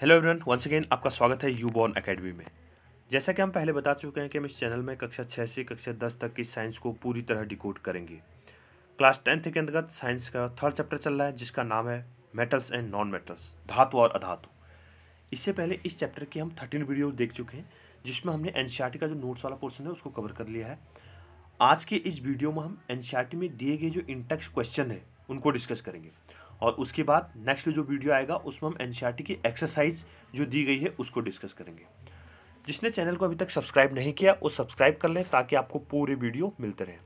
Hello everyone once again आपका स्वागत है यू बॉर्न अकेडमी में जैसा कि हम पहले बता चुके हैं कि हम इस चैनल में कक्षा छः से कक्षा दस तक की साइंस को पूरी तरह डिकोड करेंगे क्लास टेंथ के अंतर्गत साइंस का थर्ड चैप्टर चल रहा है जिसका नाम है मेटल्स एंड नॉन मेटल्स धातु और अधातु इससे पहले इस चैप्टर की हम थर्टीन वीडियो देख चुके हैं जिसमें हमने एन का जो नोट्स वाला पोर्सन है उसको कवर कर लिया है आज के इस वीडियो में हम एन में दिए गए जो इंटेक्स क्वेश्चन है उनको डिस्कस करेंगे और उसके बाद नेक्स्ट जो वीडियो आएगा उसमें हम एन e की एक्सरसाइज जो दी गई है उसको डिस्कस करेंगे जिसने चैनल को अभी तक सब्सक्राइब नहीं किया वो सब्सक्राइब कर लें ताकि आपको पूरे वीडियो मिलते रहें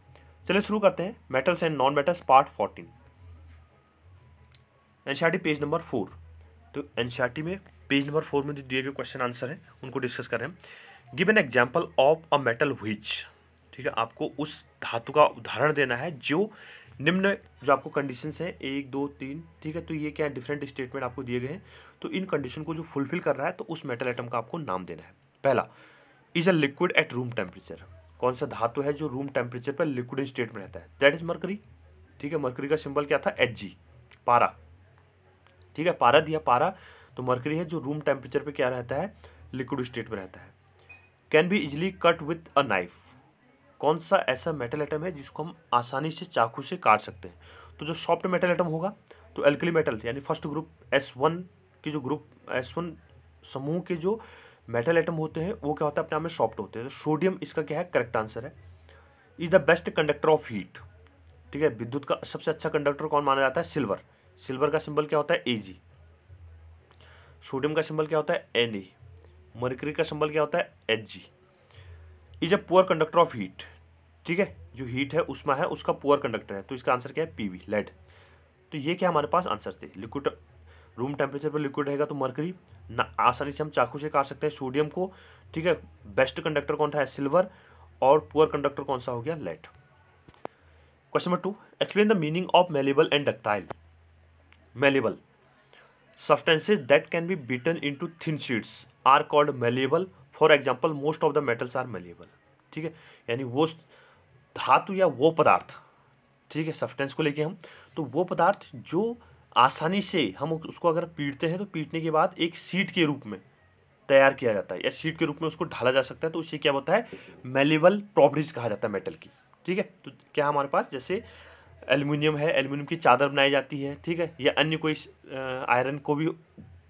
चलिए शुरू करते हैं metals and non metals part fourteen N page number four तो एन e में पेज नंबर फोर में जो दिए गए क्वेश्चन आंसर हैं उनको डिस्कस कर रहे हैं give an example of a metal which ठीक है आपको उस धातु का उदाहरण देना है जो निम्न जो आपको कंडीशंस हैं एक दो तीन ठीक है तो ये क्या डिफरेंट स्टेटमेंट आपको दिए गए हैं तो इन कंडीशन को जो फुलफिल कर रहा है तो उस मेटल आइटम का आपको नाम देना है पहला is a liquid at room temperature कौन सा धातु है जो रूम टेम्परेचर पर लिक्विड स्टेट में रहता है दैट इज मरकरी ठीक है मरकरी का सिंबल क्या था एच जी पारा ठीक है पारा दिया पारा तो मरकरी है जो रूम टेम्परेचर पर क्या रहता है लिक्विड स्टेट में रहता है can be easily cut with a knife कौन सा ऐसा मेटल आइटम है जिसको हम आसानी से चाकू से काट सकते हैं तो जो सॉफ्ट मेटल आइटम होगा तो एल्कली मेटल यानी फर्स्ट ग्रुप एस वन के जो ग्रुप एस वन समूह के जो मेटल आइटम होते हैं वो क्या होता है अपने आप में सॉफ्ट होते हैं तो सोडियम इसका क्या है करेक्ट आंसर है is the best conductor of heat ठीक है विद्युत का सबसे अच्छा कंडक्टर कौन माना जाता है सिल्वर सिल्वर का सिंबल क्या होता है ए जी सोडियम का सिंबल क्या होता है एन ए मरकरी का सिंबल क्या होता है H G is a poor conductor of heat ठीक है जो हीट है उसमें है उसका पुअर कंडक्टर है तो इसका आंसर क्या है पी वी लेड तो ये क्या हमारे पास आंसर थे लिक्विड रूम टेम्परेचर पर लिक्विड रहेगा तो मरकरी ना आसानी से हम चाकू से काट सकते हैं सोडियम को ठीक है बेस्ट कंडक्टर कौन था सिल्वर और पुअर कंडक्टर कौन सा हो गया let question number two explain the meaning of malleable and ductile malleable that can be beaten into thin sheets are called malleable for example most of the metals are malleable ठीक है यानी वो धातु या वो पदार्थ ठीक है सब्सटेंस को लेके हम तो वो पदार्थ जो आसानी से हम उसको अगर पीटते हैं तो पीटने के बाद एक सीट के रूप में तैयार किया जाता है या सीट के रूप में उसको ढाला जा सकता है तो उससे क्या होता है मेलेबल प्रॉपर्टीज़ कहा जाता है मेटल की ठीक है तो क्या हमारे पास जैसे एल्यूमिनियम है एल्यूमिनियम की चादर बनाई जाती है ठीक है या अन्य कोई आयरन को भी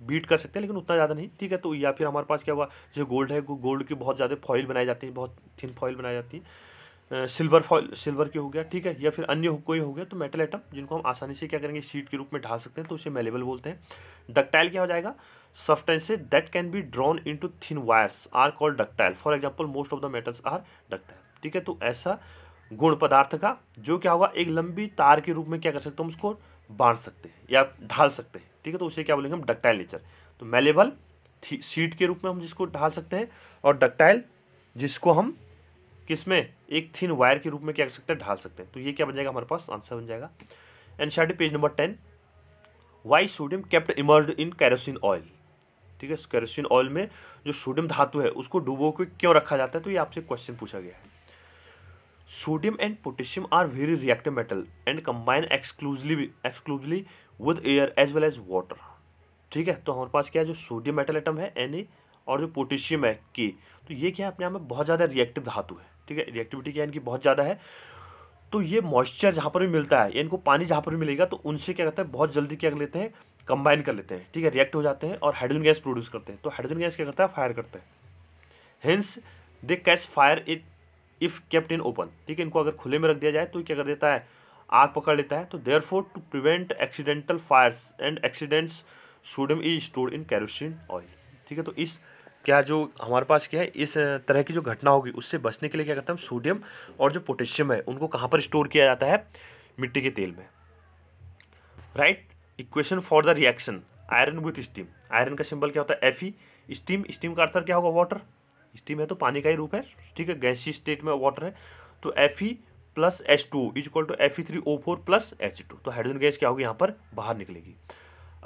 बीट कर सकते हैं लेकिन उतना ज़्यादा नहीं ठीक है तो या फिर हमारे पास क्या हुआ जैसे गोल्ड है गोल्ड की बहुत ज़्यादा फॉइल बनाई जाती है बहुत थिन फॉइल बनाई जाती है सिल्वर फॉइल सिल्वर के हो गया ठीक है या फिर अन्य कोई हो गया तो मेटल आइटम जिनको हम आसानी से क्या करेंगे शीट के रूप में ढाल सकते हैं तो उसे मेलेबल बोलते हैं डक्टाइल क्या हो जाएगा से that can be drawn into thin wires are called ductile for example most of the metals are ductile ठीक है तो ऐसा गुण पदार्थ का जो क्या होगा एक लंबी तार के रूप में क्या कर सकते हैं उसको बांध सकते हैं या ढाल सकते हैं ठीक है तो उसे क्या बोलेंगे हम डक्टाइल नेचर तो मेलेबल सीट के रूप में हम जिसको ढाल सकते हैं और डक्टाइल जिसको हम किसमें एक थिन वायर के रूप में क्या कर सकते हैं ढाल सकते हैं तो ये क्या बन जाएगा हमारे पास आंसर बन जाएगा NCERT page number ten why sodium kept immersed in kerosene oil ठीक है कैरोसिन ऑयल में जो सोडियम धातु है उसको डुबो के क्यों रखा जाता है तो ये आपसे क्वेश्चन पूछा गया है sodium and potassium are very reactive metal and combine exclusively exclusively with air as well as water ठीक है तो हमारे पास क्या है जो सोडियम मेटल एटम है एन और जो पोटेशियम है के तो ये क्या है अपने आप में बहुत ज़्यादा रिएक्टिव धातु है ठीक है रिएक्टिविटी क्या है इनकी बहुत ज़्यादा है तो ये मॉइस्चर जहाँ पर भी मिलता है इनको पानी जहाँ पर भी मिलेगा तो उनसे क्या करता है बहुत जल्दी क्या कर लेते हैं कंबाइन कर लेते हैं ठीक है रिएक्ट हो जाते हैं और हाइड्रोजन गैस प्रोड्यूस करते हैं तो हाइड्रोजन गैस क्या करता है फायर करते हैं hence they catch fire it if kept in open ठीक है इनको अगर खुले में रख दिया जाए तो क्या कर देता है आग पकड़ लेता है तो therefore to prevent accidental fires and accidents sodium is stored in kerosene oil ठीक है तो इस क्या जो हमारे पास क्या है इस तरह की जो घटना होगी उससे बचने के लिए क्या करते हैं सोडियम और जो पोटेशियम है उनको कहाँ पर स्टोर किया जाता है मिट्टी के तेल में write equation for the reaction iron with steam iron का सिंबल क्या होता है एफ स्टीम स्टीम का अर्थर क्या होगा वाटर स्टीम है तो पानी का ही रूप है ठीक है गैसी स्टेट में वाटर है तो F E plus H two is equal to F E three O four plus H two तो हाइड्रोजन गैस क्या होगी यहाँ पर बाहर निकलेगी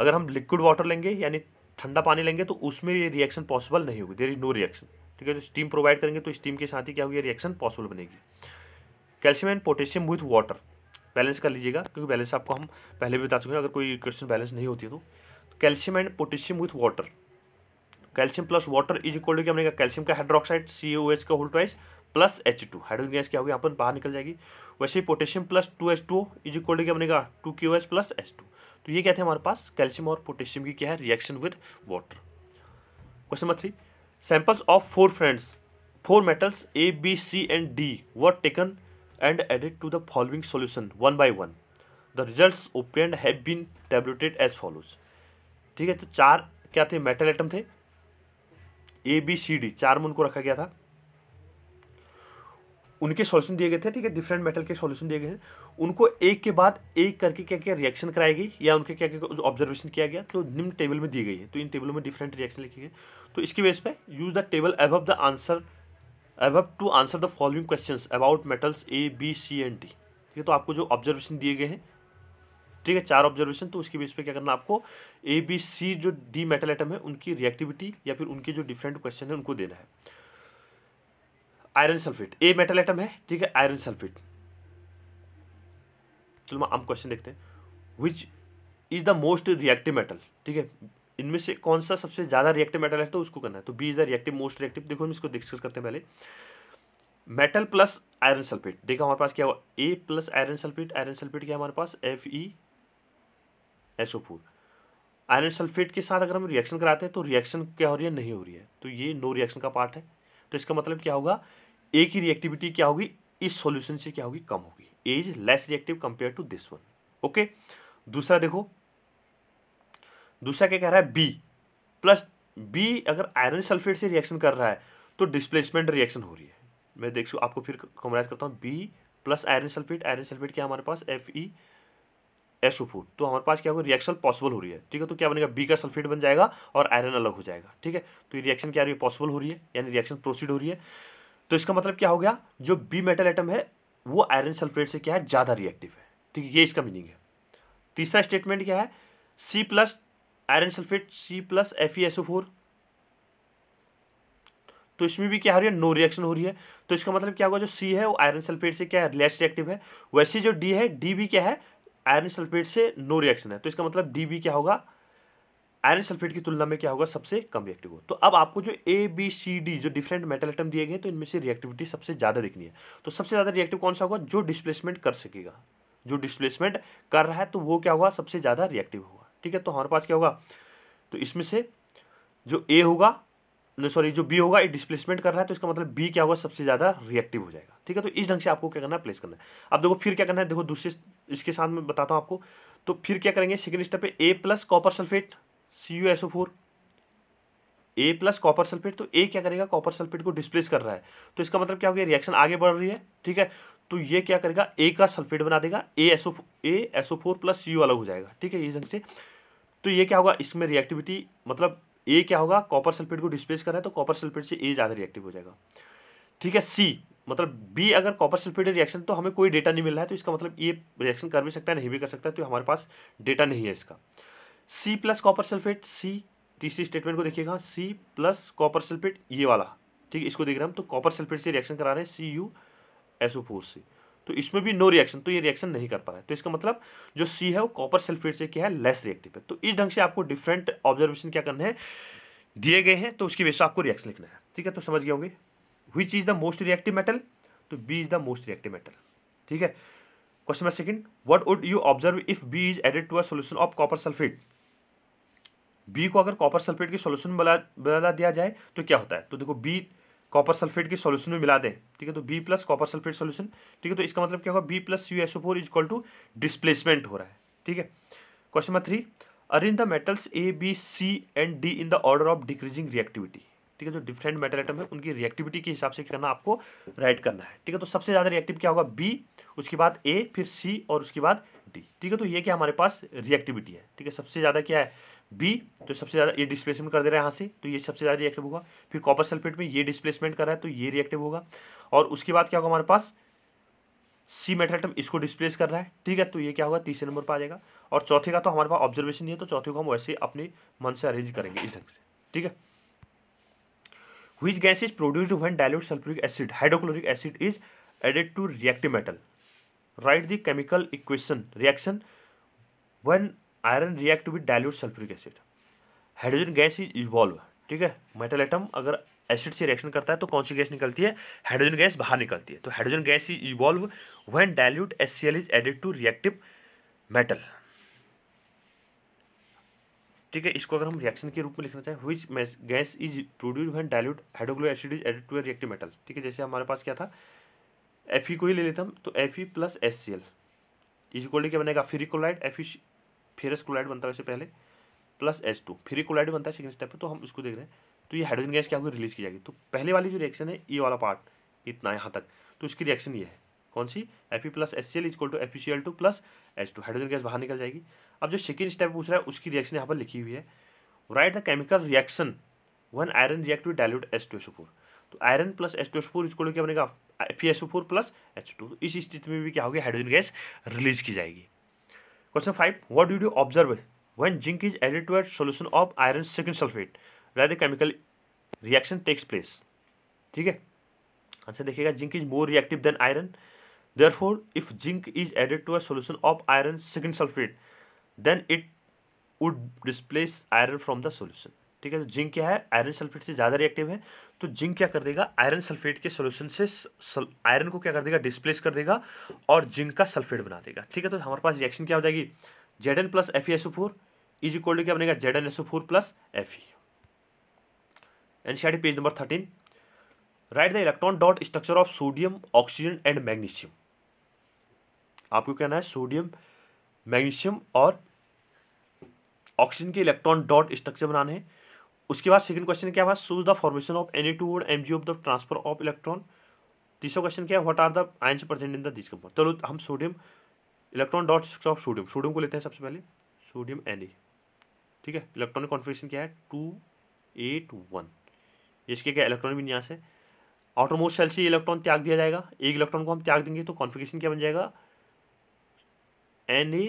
अगर हम लिक्विड वाटर लेंगे यानी ठंडा पानी लेंगे तो उसमें ये रिएक्शन पॉसिबल नहीं होगी देर इज नो रिएक्शन ठीक है तो स्टीम प्रोवाइड करेंगे तो स्टीम के साथ ही क्या होगी रिएक्शन पॉसिबल बनेगी calcium and potassium with water balance कर लीजिएगा क्योंकि बैलेंस आपको हम पहले भी बता चुके हैं अगर कोई क्वेश्चन बैलेंस नहीं होती है तो calcium and potassium with water calcium plus water is equal to क्या बनेगा कैल्शियम का हाइड्रोक्साइड सी ओ एच का whole twice plus H two hydrogen gas क्या होगी यहाँ पर बाहर निकल जाएगी वैसे ही potassium plus two H two is equal to क्या बनेगा two Q H plus H two तो ये क्या थे हमारे पास कैल्शियम और पोटेशियम की क्या है reaction with water question number three samples of four friends four metals A B C and D were taken and added to the following solution one by one the result obtained have been tabulated as follows ठीक है तो चार क्या थे metal atom थे ए B C D चार में उनको रखा गया था उनके सॉल्यूशन दिए गए थे ठीक है डिफरेंट मेटल के सॉल्यूशन दिए गए थे उनको एक के बाद एक करके क्या क्या रिएक्शन कराई गई या उनके क्या क्या ऑब्जर्वेशन किया गया तो निम्न टेबल में दी गई है तो इन टेबलों में डिफरेंट रिएक्शन लिखे गए तो इसकी बेस पे use the table above the answer above to answer the following question about metals A B C and D ठीक है तो आपको जो ऑब्जर्वेशन दिए गए हैं ठीक है चार ऑब्जर्वेशन तो उसके बेस पे क्या करना आपको ए बी सी जो डी मेटल आइटम है उनकी रिएक्टिविटी या फिर उनके जो डिफरेंट क्वेश्चन है उनको देना है iron sulphate A metal item है ठीक है आयरन सल्फेट चलो हम क्वेश्चन देखते हैं which is the most reactive metal ठीक है इनमें से कौन सा सबसे ज़्यादा रिएक्टिव मेटल है तो उसको करना है तो B is the reactive most reactive देखो हम इसको डिस्कस करते हैं पहले मेटल प्लस आयरन सल्फेट देखा हमारे पास क्या हुआ A plus iron sulphate iron sulphate क्या हमारे पास F E S O four iron sulphate के साथ अगर हम रिएक्शन कराते हैं तो रिएक्शन क्या हो रही है नहीं हो रही है तो ये नो रिएक्शन का पार्ट है तो इसका मतलब क्या होगा ए की रिएक्टिविटी क्या होगी इस सॉल्यूशन से क्या होगी कम होगी A is less reactive compare to this one okay दूसरा देखो दूसरा क्या कह रहा है बी प्लस बी अगर आयरन सल्फेट से रिएक्शन कर रहा है तो डिस्प्लेसमेंट रिएक्शन हो रही है मैं देखो आपको फिर कमराइज करता हूँ B plus iron sulphate iron sulphate क्या हमारे पास F E e, S O four तो हमारे पास क्या होगा रिएक्शन पॉसिबल हो रही है ठीक है तो क्या बनेगा बी का सल्फेट बन जाएगा और आयरन अलग हो जाएगा ठीक है तो ये रिएक्शन क्या हो रही है पॉसिबल हो रही है यानी रिएक्शन प्रोसीड हो रही है तो इसका मतलब क्या हो गया जो बी मेटल आइटम है वो आयरन सल्फेट से क्या है ज़्यादा रिएक्टिव है ठीक है ये इसका मीनिंग है तीसरा स्टेटमेंट क्या है C plus iron sulphate C plus F E S O four तो इसमें भी क्या हो रही है नो रिएक्शन हो रही है तो इसका मतलब क्या होगा जो सी है वो आयरन सल्फेट से क्या है लेस रिएक्टिव है वैसे जो डी है डी भी क्या है आयरन सल्फेट से नो रिएक्शन है तो इसका मतलब डी क्या होगा आयरन सल्फेट की तुलना में क्या होगा सबसे कम रिएक्टिव हो तो अब आपको जो ए बी सी डी जो डिफरेंट मेटल आइटम दिए गए तो इनमें से रिएक्टिविटी सबसे ज़्यादा दिखनी है तो सबसे ज़्यादा रिएक्टिव कौन सा होगा जो डिस्प्लेसमेंट कर सकेगा जो डिस्प्लेसमेंट कर रहा है तो वो क्या होगा सबसे ज़्यादा रिएक्टिव होगा ठीक है तो हमारे पास क्या होगा तो इसमें से जो ए होगा सॉरी जो बी होगा ये डिस्प्लेसमेंट कर रहा है तो इसका मतलब बी क्या होगा सबसे ज़्यादा रिएक्टिव हो जाएगा ठीक है तो इस ढंग से आपको क्या करना है प्लेस करना है अब देखो फिर क्या करना है देखो दूसरे इसके साथ में बताता हूँ आपको तो फिर क्या करेंगे सेकेंड स्टेप पे A plus copper sulphate C U S O four A plus copper sulphate तो ए क्या करेगा कॉपर सल्फेट को डिस्प्लेस कर रहा है तो इसका मतलब क्या हो गया रिएक्शन आगे बढ़ रही है ठीक है तो ये क्या करेगा ए का सल्फेट बना देगा A S O A S O four plus C U अलग हो जाएगा ठीक है इस ढंग से तो ये क्या होगा इसमें रिएक्टिविटी मतलब ए क्या होगा कॉपर सल्फेट को डिस्प्लेस कर रहा है तो कॉपर सल्फेट से ए ज़्यादा रिएक्टिव हो जाएगा ठीक है सी मतलब बी अगर कॉपर सल्फेट रिएक्शन तो हमें कोई डेटा नहीं मिल रहा है तो इसका मतलब ये रिएक्शन कर भी सकता है नहीं भी कर सकता है तो हमारे पास डेटा नहीं है इसका C plus copper sulphate C तीसरी स्टेटमेंट को देखिएगा सी प्लस कॉपर सल्फेट ये वाला ठीक है इसको देख रहे हैं हम तो कॉपर सल्फेट से रिएक्शन करा रहे हैं C U S O O four से तो इसमें भी नो रिएक्शन तो ये रिएक्शन नहीं कर पा रहा है तो इसका मतलब जो सी है वो कॉपर सल्फेट से क्या है लेस रिएक्टिव है तो इस ढंग से आपको डिफरेंट ऑब्जर्वेशन क्या करने हैं दिए गए हैं तो उसकी बेस आपको रिएक्शन लिखना है ठीक है तो समझ गए होंगे which is the most reactive metal तो B is the most reactive metal ठीक है question number second what would you observe if B is added to a solution of copper sulphate B को अगर कॉपर सल्फेट की solution बना बदला दिया जाए तो क्या होता है तो देखो बी कॉपर सल्फेट की सॉल्यूशन में मिला दें ठीक है तो B plus copper sulphate solution ठीक है तो इसका मतलब क्या होगा B plus U S O four is equal to displacement हो रहा है ठीक है question number three arrange the metals A B C and D in the order of decreasing reactivity ठीक है जो डिफरेंट मेटल आइटम है उनकी रिएक्टिविटी के हिसाब से करना आपको राइट करना है ठीक है तो सबसे ज़्यादा रिएक्टिव क्या होगा बी उसके बाद ए फिर सी और उसके बाद डी ठीक है तो ये क्या हमारे पास रिएक्टिविटी है ठीक है सबसे ज़्यादा क्या है बी तो सबसे ज़्यादा ये डिस्प्लेसमेंट कर दे रहा है यहाँ से तो ये सबसे ज़्यादा रिएक्टिव होगा फिर कॉपर सल्फेट में ये डिस्प्लेसमेंट कर रहा है तो ये रिएक्टिव होगा और उसके बाद क्या होगा हमारे पास सी मेटल आइटम इसको डिस्प्लेस कर रहा है ठीक है तो ये क्या होगा तीसरे नंबर पर आ जाएगा और चौथे का तो हमारे पास ऑब्जर्वेशन नहीं है तो चौथे को हम वैसे अपने मन से अरेंज करेंगे इस ढंग से ठीक है which gas is produced when dilute sulfuric acid hydrochloric acid is added to reactive metal write the chemical equation reaction when iron react with dilute sulphuric acid hydrogen gas is evolve ठीक है metal atom अगर acid से reaction करता है तो कौन सी gas निकलती है हाइड्रोजन गैस बाहर निकलती है तो hydrogen gas is evolve when dilute S is added to reactive metal ठीक है इसको अगर हम रिएक्शन के रूप में लिखना चाहें हुई gas is produce when dilute hydrochloric acid is added to reactive metal ठीक है जैसे हमारे पास क्या था एफ को ही ले लेते हम तो F E plus S C L is equal क्या बनेगा फिरिकोलाइट एफ फेरस क्लोराइड बनता है वैसे पहले plus H two free chloride बनता है सेकंड स्टेप पर तो हम इसको देख रहे हैं तो ये हाइड्रोजन गैस क्या होगी रिलीज की जाएगी तो पहले वाली जो रिएक्शन है ये वाला पार्ट इतना यहाँ तक तो इसकी रिएक्शन ये है कौन सी F E plus S C L is equal to F C L two plus H two hydrogen gas बाहर निकल जाएगी अब जो सेकेंड स्टेप पूछ रहा है उसकी रिएक्शन यहाँ पर लिखी हुई है write the chemical reaction one iron react with dilute H two S four तो iron plus H two S four क्या बनेगा F E S four plus H two इस स्थिति में भी क्या होगी हाइड्रोजन गैस रिलीज की जाएगी Question 5. What did you observe when zinc is added to a solution of iron second sulfate where the chemical reaction takes place? ठीक है आंसर देखिएगा zinc is more reactive than iron therefore if zinc is added to a solution of iron second sulphate then it would displace iron from the solution ठीक है तो zinc क्या है iron sulphate से ज़्यादा रिएक्टिव है तो जिंक क्या कर देगा आयरन सल्फेट के सोल्यूशन से आयरन को क्या कर देगा डिस्प्लेस कर देगा और जिंक का सल्फेट बना देगा ठीक है तो हमारे पास रिएक्शन क्या हो जाएगी Z N plus F S O four is equal to क्या बनेगा Z N S O four plus F E NCERT page number thirteen write the electron dot structure of sodium oxygen and magnesium आपको कहना है sodium magnesium और oxygen के electron dot structure बनाने हैं उसके बाद सेकंड क्वेश्चन क्या है show the formation of N A two M G of the transfer of electron तीसरा क्वेश्चन क्या है what are the ions present in the this compound चलो हम sodium electron dot of sodium sodium को लेते हैं सबसे पहले सोडियम एन ठीक है इलेक्ट्रॉनिक कॉन्फिगेशन क्या है टू एट वन इसके क्या इलेक्ट्रॉनिक भी है से आउटर सेल से इलेक्ट्रॉन त्याग दिया जाएगा एक इलेक्ट्रॉन को हम त्याग देंगे तो कॉन्फिगेशन क्या बन जाएगा एन ए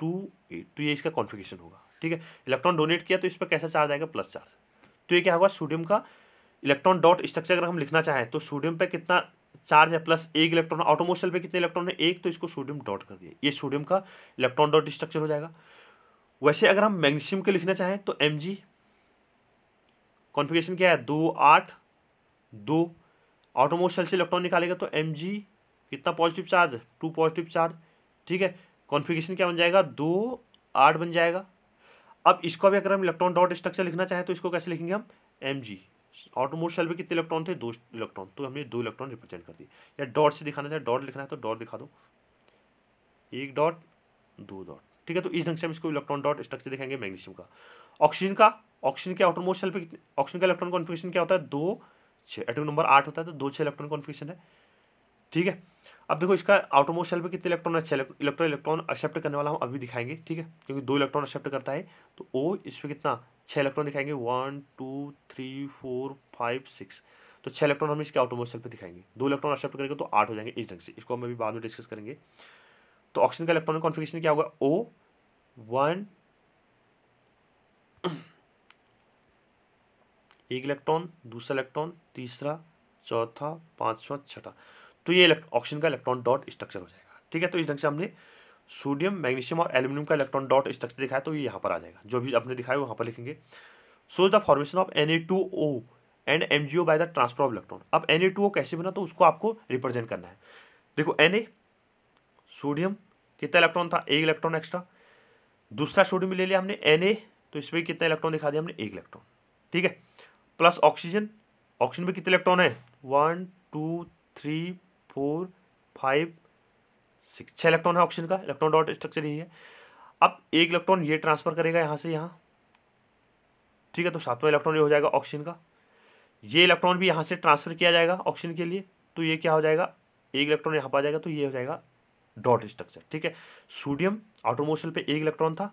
टू एट तो ये इसका कॉन्फिगेशन होगा ठीक है इलेक्ट्रॉन डोनेट किया तो इस पर कैसा चार्ज आएगा प्लस चार्ज तो ये क्या होगा सोडियम का इलेक्ट्रॉन डॉट स्ट्रक्चर अगर हम लिखना चाहें तो सोडियम पर कितना चार्ज है प्लस एक इलेक्ट्रॉन ऑटोमोशल पे कितने इलेक्ट्रॉन है एक तो इसको सोडियम डॉट कर दिया ये सोडियम का इलेक्ट्रॉन डॉट स्ट्रक्चर हो जाएगा वैसे अगर हम मैग्नीशियम के लिखना चाहें तो एम जी कॉन्फिगेशन क्या है दो आठ दो ऑटोमोशल से इलेक्ट्रॉन निकालेगा तो एम जी कितना positive charge two positive charge ठीक है कॉन्फिगेशन क्या बन जाएगा दो आठ बन जाएगा अब इसको भी अगर हम इलेक्ट्रॉन डॉट स्ट्रक्चर लिखना चाहें तो इसको कैसे लिखेंगे हम एम जी ऑटोमोट शेल में कितने इलेक्ट्रॉन थे दो इलेक्ट्रॉन तो हमने दो इलेक्ट्रॉन रिप्रेजेंट कर दिए या डॉट से दिखाना चाहे डॉट लिखना है तो डॉट दिखा दो एक डॉट दो डॉट ठीक है तो इस ढंग से हम इसको इलेक्ट्रॉन डॉट स्ट्रक्चर दिखाएंगे मैग्नीशियम का ऑक्सीजन का ऑक्सीजन के ऑटोमोट शेल पर ऑक्सीजन का इलेक्ट्रॉन कॉन्फिगेशन क्या होता है दो छः एटम नंबर आठ होता है तो दो छः इलेक्ट्रॉन कॉन्फिगेशन है ठीक है अब देखो इसका आउटरमोस्ट शेल पे कितने इलेक्ट्रॉन अच्छे इलेक्ट्रॉन इलेक्ट्रॉन एक्सेप्ट करने वाला हम अभी दिखाएंगे ठीक है क्योंकि दो इलेक्ट्रॉन एक्सेप्ट करता है तो ओ इस पर कितना छः इलेक्ट्रॉन दिखाएंगे one two three four five six तो छः इलेक्ट्रॉन हम इसके आउटरमोस्ट शेल पर दिखाएंगे दो इलेक्ट्रॉन एक्सेप्ट करेंगे तो आठ हो जाएंगे इस ढंग से इसको हम अभी बाद में डिस्कस करेंगे तो ऑक्सीजन का इलेक्ट्रॉनिक कॉन्फिगेशन क्या होगा ओ वन एक इलेक्ट्रॉन दूसरा इलेक्ट्रॉन तीसरा चौथा पांचवा छठा तो ये ऑक्सीजन का इलेक्ट्रॉन डॉट स्ट्रक्चर हो जाएगा ठीक है तो इस ढंग से हमने सोडियम मैग्नीशियम और एल्यूमिनियम का इलेक्ट्रॉन डॉट स्ट्रक्चर दिखाया तो ये यहाँ पर आ जाएगा जो भी आपने दिखाया वहाँ पर लिखेंगे so the formation of N and M G O by the transfer of electron अब एन कैसे बना तो उसको आपको रिप्रेजेंट करना है देखो एन ए सोडियम कितना इलेक्ट्रॉन था एक इलेक्ट्रॉन एक्स्ट्रा दूसरा सोडियम ले लिया हमने एन ए तो इसमें कितना इलेक्ट्रॉन दिखा दिया हमने एक इलेक्ट्रॉन ठीक है प्लस ऑक्सीजन ऑक्सीजन में कितने इलेक्ट्रॉन है one two three four five six छः इलेक्ट्रॉन है ऑक्सीजन का इलेक्ट्रॉन डॉट स्ट्रक्चर यही है अब एक इलेक्ट्रॉन ये ट्रांसफर करेगा यहाँ से यहाँ ठीक है तो सातवां इलेक्ट्रॉन ये हो जाएगा ऑक्सीजन का ये इलेक्ट्रॉन भी यहाँ से ट्रांसफर किया जाएगा ऑक्सीजन के लिए तो ये क्या हो जाएगा एक इलेक्ट्रॉन यहाँ पर आ जाएगा तो ये हो जाएगा डॉट स्ट्रक्चर ठीक है सोडियम ऑटोमोशल पे एक इलेक्ट्रॉन था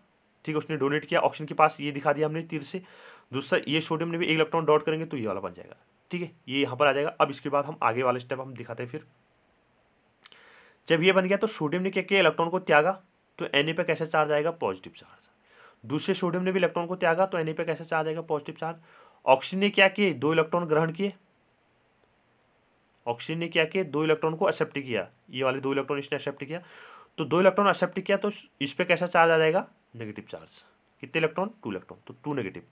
ठीक है उसने डोनेट किया ऑक्सीजन के पास ये दिखा दिया हमने तीर से दूसरा ये सोडियम ने भी एक इलेक्ट्रॉन डॉट करेंगे तो ये वाला बन जाएगा ठीक है ये यहाँ पर आ जाएगा अब इसके बाद हम आगे वाले स्टेप हम दिखाते हैं फिर जब ये बन गया तो सोडियम ने क्या किया इलेक्ट्रॉन को त्यागा तो एन पे कैसे चार्ज आएगा पॉजिटिव चार्ज दूसरे सोडियम ने भी इलेक्ट्रॉन को त्यागा तो एन पे कैसे चार्ज आएगा पॉजिटिव चार्ज ऑक्सीजन ने क्या किए दो इलेक्ट्रॉन ग्रहण किए ऑक्सीजन ने क्या किया दो इलेक्ट्रॉन को एक्सेप्ट किया ये वाले दो इलेक्ट्रॉन इसने एक्सेप्ट किया तो दो इलेक्ट्रॉन एक्सेप्ट किया तो इस पर कैसा चार्ज आ जाएगा नेगेटिव चार्ज कितने इलेक्ट्रॉन टू इलेक्ट्रॉन तो टू नेगेटिव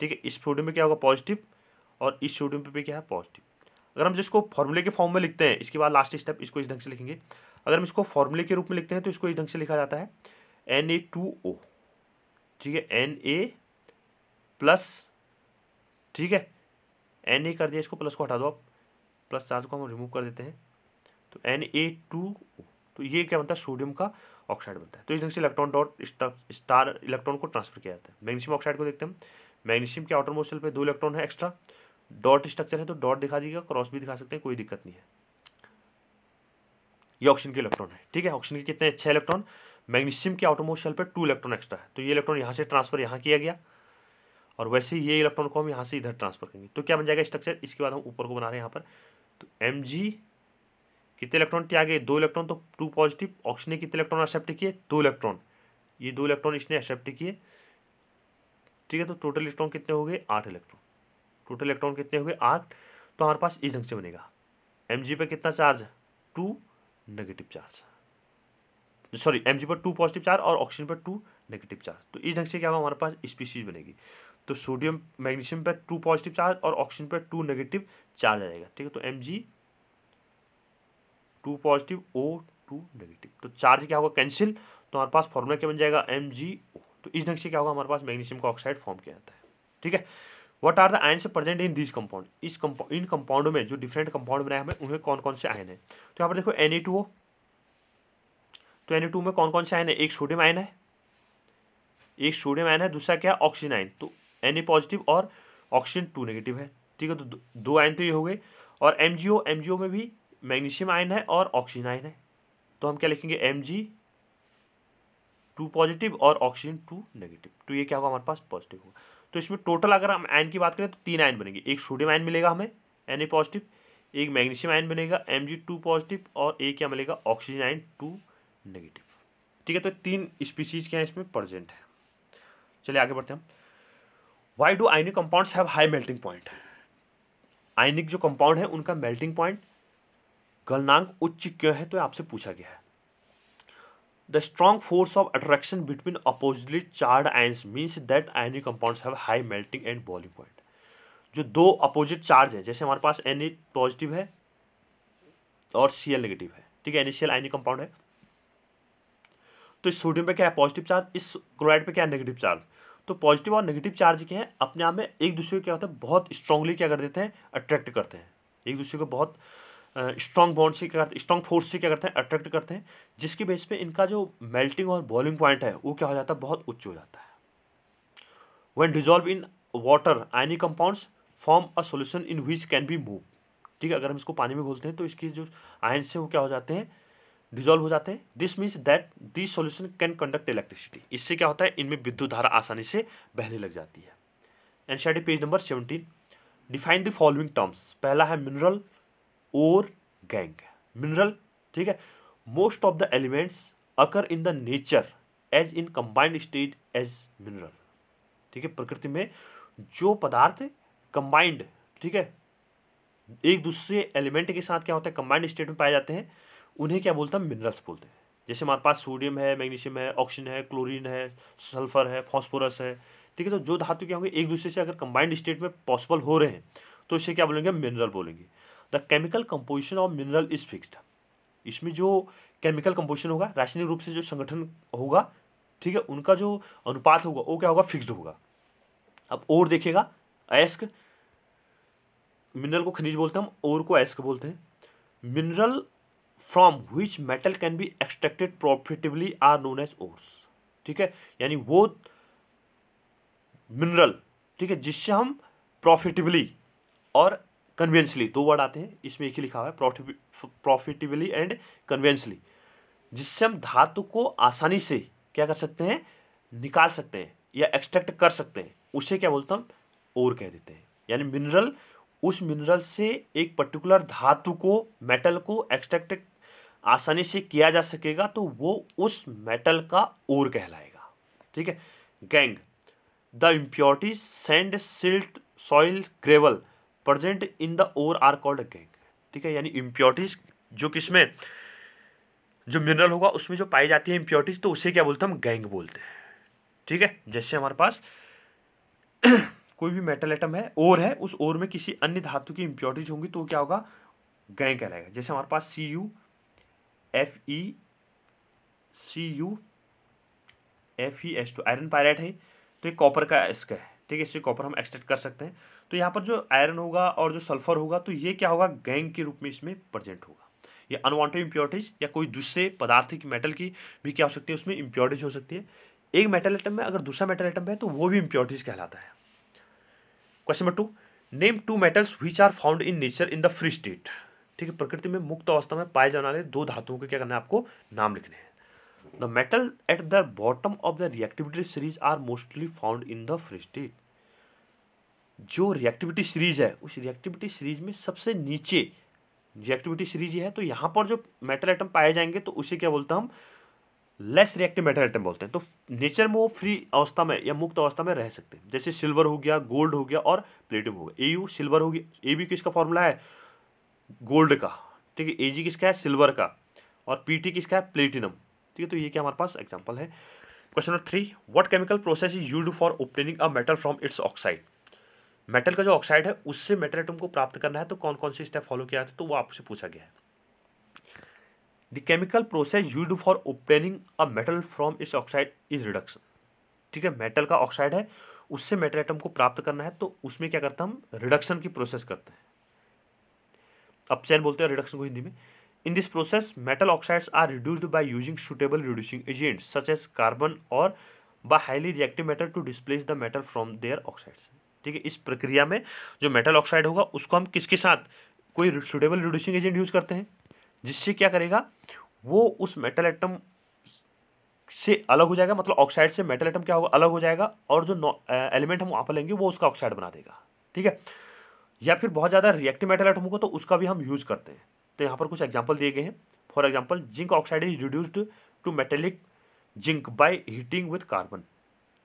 ठीक है इस सोडियम में क्या होगा पॉजिटिव और इस सोडियम पे भी क्या है पॉजिटिव अगर हम जिसको फॉर्मूले के फॉर्म में लिखते हैं इसके बाद लास्ट स्टेप इसको इस ढंग से लिखेंगे अगर हम इसको फॉर्मूले के रूप में लिखते हैं तो इसको इस ढंग से लिखा जाता है एन ए टू ओ ठीक है एन ए प्लस ठीक है एन ए कर दिया इसको प्लस को हटा दो आप प्लस चार्ज को हम रिमूव कर देते हैं तो एन ए टू ओ तो ये क्या बनता है सोडियम का ऑक्साइड बनता है तो इस ढंग से इलेक्ट्रॉन डॉट स्टार इलेक्ट्रॉन को ट्रांसफर किया जाता है मैग्नीशियम ऑक्साइड को देखते हैं मैग्नीशियम के आउटर मोशन पर पे दो इलेक्ट्रॉन है एक्स्ट्रा डॉट स्ट्रक्चर है तो डॉट दिखा दीजिएगा क्रॉस भी दिखा सकते हैं कोई दिक्कत नहीं है ये ऑक्सीजन के इलेक्ट्रॉन है ठीक है ऑक्सीजन के कितने छह इलेक्ट्रॉन मैग्नीशियम के ऑटोमोशल पर टू इलेक्ट्रॉन एक्स्ट्रा है तो ये इलेक्ट्रॉन यहाँ से ट्रांसफर यहाँ किया गया और वैसे ही ये इलेक्ट्रॉन को हम यहाँ से इधर ट्रांसफर करेंगे तो क्या बन जाएगा स्ट्रक्चर इसके बाद हम ऊपर को बना रहे हैं यहाँ पर तो एम कितने इलेक्ट्रॉन के आगे दो इलेक्ट्रॉन तो टू पॉजिटिव ऑक्सीजन ने कितने इलेक्ट्रॉन एक्सेप्ट किए दो इलेक्ट्रॉन ये दो इलेक्ट्रॉन इसने एक्सेप्ट किए ठीक है तो टोटल इलेक्ट्रॉन कितने हो गए आठ इलेक्ट्रॉन टोटल इलेक्ट्रॉन कितने हो गए आठ तो हमारे पास इस ढंग से बनेगा एम पे कितना charge two negative charge sorry M पर टू पॉजिटिव चार्ज और ऑक्सीजन पर टू नेगेटिव चार्ज तो इस ढंग से क्या होगा हमारे पास स्पीसीज बनेगी तो सोडियम मैग्नीशियम पर टू पॉजिटिव चार्ज और ऑक्सीजन पर टू नेगेटिव चार्ज आ जाएगा ठीक है तो M G two positive O two negative तो चार्ज क्या होगा कैंसिल तो हमारे पास फॉर्मूला क्या बन जाएगा एम जी ओ तो इस ढंग से क्या होगा हमारे पास मैग्नीशियम का ऑक्साइड फॉर्म किया जाता है ठीक है what are the ions present in this compound इस कंपाउंड इन कंपाउंड में जो डिफरेंट कंपाउंड बनाया हमें उन्हें कौन कौन से आयन है तो यहाँ पर देखो एन तो एन ई टू में कौन कौन से आयन है एक सोडियम आयन है एक सोडियम आयन है दूसरा क्या है ऑक्सीजन आयन तो एन पॉजिटिव और ऑक्सीजन टू नेगेटिव है ठीक है तो दो आयन तो ये हो गए और एम जी ओ में भी मैग्नीशियम आयन है और ऑक्सीजन आयन है तो हम क्या लिखेंगे एम जी टू पॉजिटिव और ऑक्सीजन टू नेगेटिव तो ये क्या होगा हमारे पास पॉजिटिव होगा तो इसमें टोटल अगर हम आयन की बात करें तो तीन आयन बनेंगे एक सोडियम आयन मिलेगा हमें एन पॉजिटिव एक मैग्नीशियम आयन बनेगा एम पॉजिटिव और एक क्या मिलेगा ऑक्सीजन आयन टू नेगेटिव ठीक है तो तीन स्पीसीज क्या है इसमें प्रजेंट है चलिए आगे बढ़ते हैं हम why do ionic compounds have high melting point ionic जो कंपाउंड है उनका मेल्टिंग पॉइंट गलनांक उच्च क्यों है तो आपसे पूछा गया है the strong force of attraction between oppositely charged ions means that ionic compounds have high melting and boiling जो दो अपोजिट चार्ज है जैसे हमारे पास एन पॉजिटिव e है और सी एल नेगेटिव है ठीक है एनिशियल आइनिक कंपाउंड है तो इस सोडियम पे क्या है पॉजिटिव चार्ज इस क्लोराइड पे क्या है नेगेटिव चार्ज तो पॉजिटिव और नेगेटिव चार्ज के हैं अपने आप में एक दूसरे को क्या होता है बहुत स्ट्रांगली क्या कर देते हैं अट्रैक्ट करते हैं एक दूसरे को बहुत स्ट्रॉन्ग बॉन्ड से क्या करते हैं स्ट्रॉन्ग फोर्स से क्या करते हैं अट्रैक्ट करते हैं जिसकी बेस पे इनका जो मेल्टिंग और बॉइलिंग पॉइंट है वो क्या हो जाता है बहुत उच्च हो जाता है when dissolve in water ionic compounds form a solution in which can be move ठीक है अगर हम इसको पानी में घोलते हैं तो इसकी जो आयन से वो क्या हो जाते हैं डिजोल्व हो जाते हैं this means that this solution can conduct electricity इससे क्या होता है इनमें विद्युत धारा आसानी से बहने लग जाती है NCERT page number seventeen define the following terms पहला है मिनरल और गैंग मिनरल ठीक है most of the elements occur in the nature as in combined state as mineral ठीक है प्रकृति में जो पदार्थ कंबाइंड ठीक है एक दूसरे एलिमेंट के साथ क्या होता है कंबाइंड स्टेट में पाए जाते हैं उन्हें क्या बोलते हैं मिनरल्स बोलते हैं जैसे हमारे पास सोडियम है मैग्नीशियम है ऑक्सीजन है क्लोरीन है सल्फर है फॉस्फोरस है ठीक है तो जो धातु क्या होंगे एक दूसरे से अगर कंबाइंड स्टेट में पॉसिबल हो रहे हैं तो इसे क्या बोलेंगे मिनरल बोलेंगे the chemical composition of mineral is fixed इसमें जो केमिकल कंपोजिशन होगा रासायनिक रूप से जो संगठन होगा ठीक है उनका जो अनुपात होगा वो क्या होगा फिक्स्ड होगा अब और देखेगा एस्क मिनरल को खनिज बोलते हैं हम और को एस्क बोलते हैं mineral from which metal can be extracted profitably are known as ores ठीक है यानी वो मिनरल ठीक है जिससे हम प्रॉफिटेबली और कन्वेंसली दो वर्ड आते हैं इसमें एक ही लिखा हुआ है प्रॉफिटेबली एंड कन्वेंसली जिससे हम धातु को आसानी से क्या कर सकते हैं निकाल सकते हैं या एक्सट्रैक्ट कर सकते हैं उसे क्या बोलते हम और कह देते हैं यानी मिनरल उस मिनरल से एक पर्टिकुलर धातु को मेटल को एक्सट्रैक्ट आसानी से किया जा सकेगा तो वो उस मेटल का ओर कहलाएगा ठीक है gangue the impurity sand silt soil gravel present in the ore are called gangue ठीक है यानी इम्प्योरिटीज जो किसमें जो मिनरल होगा उसमें जो पाई जाती है इम्प्योरिटीज तो उसे क्या बोलते हैं हम गैंग बोलते हैं ठीक है जैसे हमारे पास कोई भी मेटल आइटम है ओर है उस ओर में किसी अन्य धातु की इम्प्योरिटीज होंगी तो क्या होगा गैंग कहलाएगा जैसे हमारे पास C U F E C U F E S two iron pyrite है तो ये कॉपर का इसका है ठीक है इससे कॉपर हम एक्सट्रैक्ट कर सकते हैं तो यहाँ पर जो आयरन होगा और जो सल्फर होगा तो ये क्या होगा गैंग के रूप में इसमें प्रजेंट होगा या अनवांटेड इम्प्योरिटीज या कोई दूसरे पदार्थ की मेटल की भी क्या हो सकती है उसमें इम्प्योरिटीज हो सकती है एक मेटल आइटम में अगर दूसरा मेटल आइटम है तो वो भी इम्प्योरिटीज कहलाता है question number two name two metals which are found in nature in the free state ठीक है प्रकृति में मुक्त अवस्था में पाए जाने वाले दो धातुओं के क्या करना है आपको नाम लिखने हैं the metal at the bottom of the reactivity series are mostly found in the free state जो रिएक्टिविटी सीरीज है उस रिएक्टिविटी सीरीज में सबसे नीचे रिएक्टिविटी सीरीज है तो यहाँ पर जो मेटल आइटम पाए जाएंगे तो उसे क्या बोलते हैं हम लेस रिएक्टिव मेटल आइटम बोलते हैं तो नेचर में वो फ्री अवस्था में या मुक्त अवस्था में रह सकते हैं जैसे सिल्वर हो गया गोल्ड हो गया और प्लेटिनम हो गया ए यू सिल्वर हो गया ए बी किसका फॉर्मूला है गोल्ड का ठीक है ए जी किसका है सिल्वर का और पी टी किसका है प्लेटिनम ठीक है तो ये क्या हमारे पास एग्जाम्पल है question number three what chemical process is use for opening a metal from its oxide metal का जो ऑक्साइड है उससे मेटल एटम को प्राप्त करना है तो कौन कौन से स्टेप फॉलो किया जाता है तो वो आपसे पूछा गया है the chemical process use for opening a metal from its oxide is reduction ठीक है मेटल का ऑक्साइड है उससे मेटल एटम को प्राप्त करना है तो उसमें क्या करते हैं हम रिडक्शन की प्रोसेस करते हैं अब चैन बोलते हैं रिडक्शन को हिंदी में in this process metal oxides are reduced by using suitable reducing agents such as carbon और by highly reactive metal to displace the metal from their oxides ठीक है इस प्रक्रिया में जो मेटल ऑक्साइड होगा उसको हम किसके साथ कोई सुटेबल रिड्यूसिंग एजेंट यूज़ करते हैं जिससे क्या करेगा वो उस मेटल एटम से अलग हो जाएगा मतलब ऑक्साइड से मेटल एटम क्या होगा अलग हो जाएगा और जो एलिमेंट हम वहाँ पर लेंगे वो उसका ऑक्साइड बना देगा ठीक है या फिर बहुत ज़्यादा रिएक्टिव मेटल एटम होगा तो उसका भी हम यूज़ करते हैं तो यहाँ पर कुछ एग्जाम्पल दिए गए हैं for example zinc oxide is reduced to metallic zinc by heating with carbon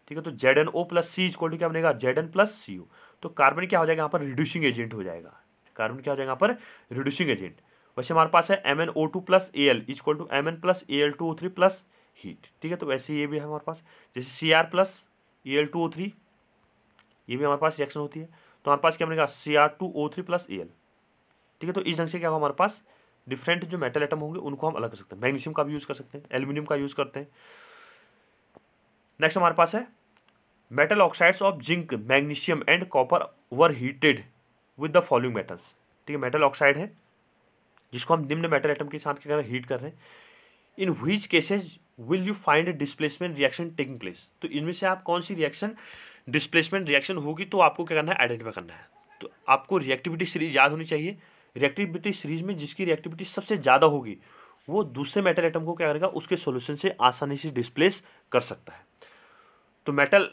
ठीक है तो Z N O plus C equal to क्या बनेगा Z N plus C O तो कार्बन क्या हो जाएगा यहाँ पर रिड्यूसिंग एजेंट हो जाएगा कार्बन क्या हो जाएगा यहाँ पर रिड्यूसिंग एजेंट वैसे हमारे पास है M N O two plus A L is to M N plus A L two O three plus heat ठीक है तो वैसे ये भी है हमारे पास जैसे C R plus A L two O three ये भी हमारे पास रिएक्शन होती है तो हमारे पास क्या बनेगा C R two O three plus A L ठीक है तो इस ढंग से क्या होगा हमारे पास डिफरेंट जो मेटल आइटम होंगे उनको हम अलग कर सकते हैं मैग्नीशियम का भी यूज़ कर सकते हैं एल्यूमिनियम का यूज़ करते हैं नेक्स्ट हमारे पास है metal oxides of zinc magnesium and copper were heated with the following metals ठीक है मेटल ऑक्साइड है जिसको हम निम्न मेटल आइटम के साथ क्या हीट कर रहे हैं in which cases will you find displacement reaction taking place तो इनमें से आप कौन सी रिएक्शन डिस्प्लेसमेंट रिएक्शन होगी तो आपको क्या करना है आइडेंटिफाई करना है तो आपको रिएक्टिविटी सीरीज याद होनी चाहिए रिएक्टिविटी सीरीज में जिसकी रिएक्टिविटी सबसे ज़्यादा होगी वो दूसरे मेटल आइटम को क्या करेगा उसके सोल्यूशन से आसानी से डिस्प्लेस कर सकता है तो metal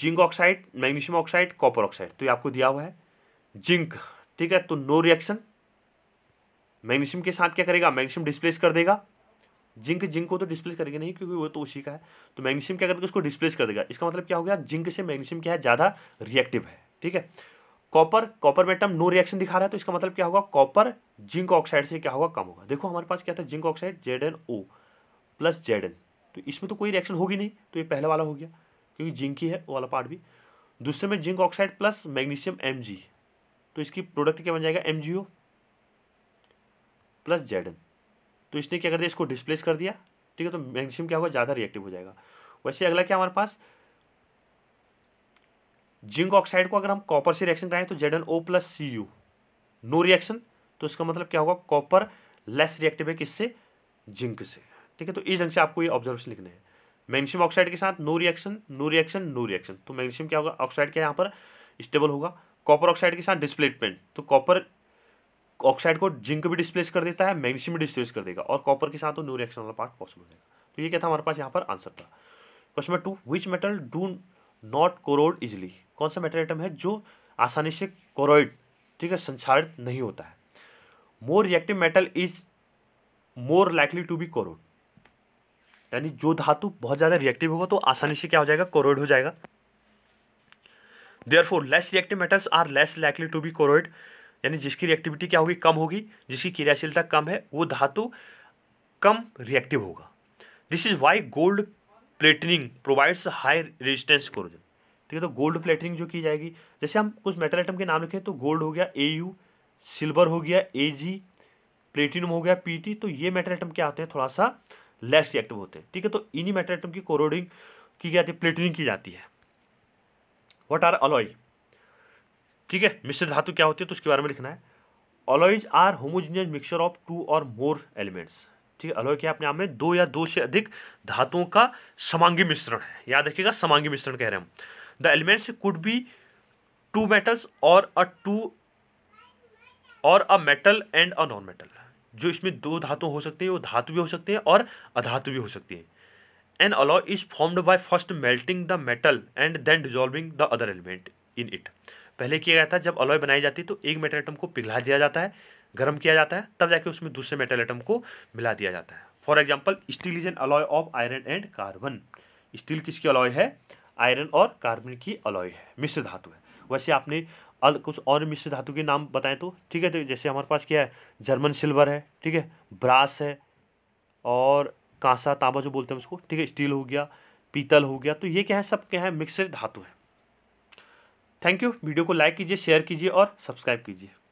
zinc oxide magnesium oxide copper oxide तो ये आपको दिया हुआ है जिंक ठीक है तो नो रिएक्शन मैग्नीशियम के साथ क्या करेगा मैग्नीशियम डिस्प्लेस कर देगा जिंक जिंक को तो डिस्प्लेस करेगा नहीं क्योंकि वो तो उसी का है तो मैग्नीशियम क्या करेगा उसको डिस्प्लेस कर देगा इसका मतलब क्या हो गया जिंक से मैग्नीशियम क्या है ज़्यादा रिएक्टिव है ठीक है copper copper metal no reaction दिखा रहा है तो इसका मतलब क्या होगा कॉपर जिंक ऑक्साइड से क्या होगा कम होगा देखो हमारे पास क्या था zinc oxide Z N O plus Z N तो इसमें तो कोई रिएक्शन होगी नहीं तो ये पहला वाला हो गया क्योंकि जिंक ही है वो वाला पार्ट भी दूसरे में zinc oxide plus magnesium M तो इसकी प्रोडक्ट क्या बन जाएगा एम प्लस जेड तो इसने क्या कर दिया इसको डिस्प्लेस कर दिया ठीक है तो मैग्नीशियम क्या होगा ज़्यादा रिएक्टिव हो जाएगा वैसे अगला क्या हमारे पास जिंक ऑक्साइड को अगर हम कॉपर से रिएक्शन कराएं तो Z N O plus C U no reaction तो इसका मतलब क्या होगा कॉपर लेस रिएक्टिव है किससे जिंक से ठीक है तो इस ढंग से आपको ये ऑब्जर्वेशन लिखने हैं मैग्नीशियम ऑक्साइड के साथ no reaction no reaction no reaction तो मैग्नीशियम क्या होगा ऑक्साइड क्या यहाँ पर स्टेबल होगा कॉपर ऑक्साइड के साथ डिस्प्लेसमेंट तो कॉपर ऑक्साइड को जिंक भी डिस्प्लेस कर देता है मैग्नीशियम भी डिस्प्लेस कर देगा और कॉपर के साथ तो नो रिएक्शन वाला पार्ट पॉसिबल रहेगा तो ये क्या था हमारे पास यहाँ पर आंसर था question number two which metal do not corrode easily कौन सा मेटल आइटम है जो आसानी से कोरोइड ठीक है संचारित नहीं होता है more reactive metal is more likely to be corrode यानी जो धातु बहुत ज़्यादा रिएक्टिव होगा तो आसानी से क्या हो जाएगा कोरोइड हो जाएगा there less reactive metals are less likely to be corroded यानी जिसकी रिएक्टिविटी क्या होगी कम होगी जिसकी क्रियाशीलता कम है वो धातु कम रिएक्टिव होगा this is why gold plating provides high resistance corrosion ठीक है तो गोल्ड प्लेटनिंग जो की जाएगी जैसे हम कुछ मेटल आइटम के नाम लिखें तो गोल्ड हो गया ए यू सिल्वर हो गया ए जी प्लेटिनम हो गया पी टी तो ये मेटल आइटम क्या आते हैं थोड़ा सा लेस रिएक्टिव होते हैं ठीक है तो इन्हीं मेटल आइटम की कोरोडिंग की जाती है प्लेटनिंग की जाती है वट आर अलॉय ठीक है मिश्र धातु क्या होती है तो उसके बारे में लिखना है alloys are homogeneous mixture of two और मोर एलिमेंट्स ठीक है अलॉय क्या अपने आप में दो या दो से अधिक धातुओं का समांगी मिश्रण है याद रखिएगा समांगी मिश्रण कह रहे हम the elements could be two metals और अ टू और a metal and a non metal जो इसमें दो धातु हो सकते हैं वो धातु भी हो सकते हैं और अधातु भी हो सकती है an alloy is formed by first melting the metal and then dissolving the other element in it पहले किया गया था जब अलॉय बनाई जाती है तो एक मेटल आइटम को पिघला दिया जाता है गर्म किया जाता है तब जाके उसमें दूसरे मेटल आइटम को मिला दिया जाता है for example steel is an alloy of iron and carbon steel किसकी अलॉय है आयरन और कार्बन की अलॉय है मिश्र धातु है वैसे आपने अल कुछ और मिश्र धातु के नाम बताएं तो ठीक है तो जैसे हमारे पास क्या है जर्मन सिल्वर है ठीक है ब्रास है और कांसा तांबा जो बोलते हैं उसको ठीक है स्टील हो गया पीतल हो गया तो ये क्या है सब क्या है मिक्सर धातु है थैंक यू वीडियो को लाइक कीजिए शेयर कीजिए और सब्सक्राइब कीजिए